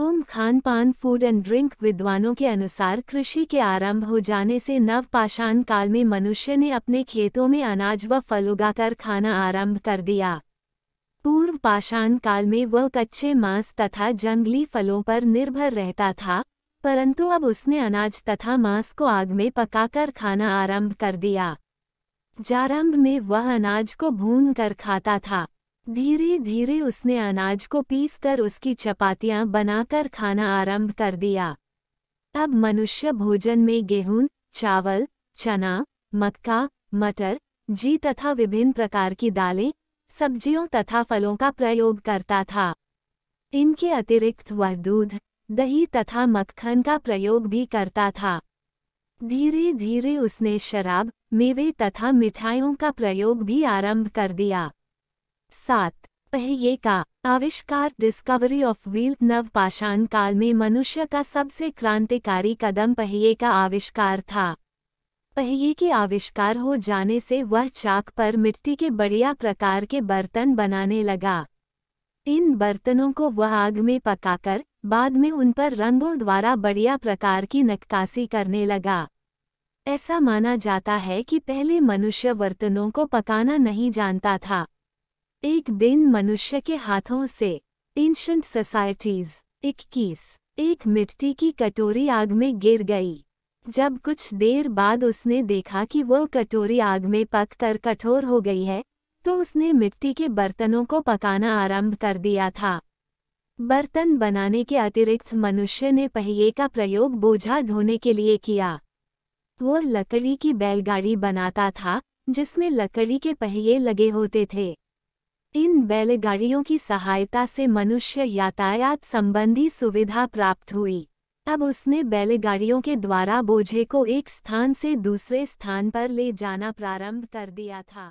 ओम खान पान food and drink विद्वानों के अनुसार कृषि के आरंभ हो जाने से नवपाषाण काल में मनुष्य ने अपने खेतों में अनाज व फल उगाकर खाना आरंभ कर दिया पूर्व पाषाण काल में वह कच्चे मांस तथा जंगली फलों पर निर्भर रहता था परंतु अब उसने अनाज तथा मांस को आग में पकाकर खाना आरंभ कर दिया जारंभ में वह अनाज को भून कर खाता था धीरे धीरे उसने अनाज को पीसकर उसकी चपातियां बनाकर खाना आरंभ कर दिया अब मनुष्य भोजन में गेहूं चावल चना मक्का मटर जी तथा विभिन्न प्रकार की दालें सब्जियों तथा फलों का प्रयोग करता था इनके अतिरिक्त वह दूध दही तथा मक्खन का प्रयोग भी करता था धीरे धीरे उसने शराब मेवे तथा मिठाइयों का प्रयोग भी आरंभ कर दिया सात पहिए का आविष्कार डिस्कवरी ऑफ व्हील नवपाषाण काल में मनुष्य का सबसे क्रांतिकारी कदम पहिए का आविष्कार था पहिए के आविष्कार हो जाने से वह चाक पर मिट्टी के बढ़िया प्रकार के बर्तन बनाने लगा इन बर्तनों को वह आग में पकाकर बाद में उन पर रंगों द्वारा बढ़िया प्रकार की नक्काशी करने लगा ऐसा माना जाता है कि पहले मनुष्य बर्तनों को पकाना नहीं जानता था एक दिन मनुष्य के हाथों से एंशंट सोसाइटीज इक्कीस एक मिट्टी की कटोरी आग में गिर गई जब कुछ देर बाद उसने देखा कि वह कटोरी आग में पक कर कठोर हो गई है तो उसने मिट्टी के बर्तनों को पकाना आरंभ कर दिया था बर्तन बनाने के अतिरिक्त मनुष्य ने पहिए का प्रयोग बोझा ढोने के लिए किया वह लकड़ी की बैलगाड़ी बनाता था जिसमें लकड़ी के पहिए लगे होते थे इन बैलगाड़ियों की सहायता से मनुष्य यातायात संबंधी सुविधा प्राप्त हुई अब उसने बैलगाड़ियों के द्वारा बोझे को एक स्थान से दूसरे स्थान पर ले जाना प्रारंभ कर दिया था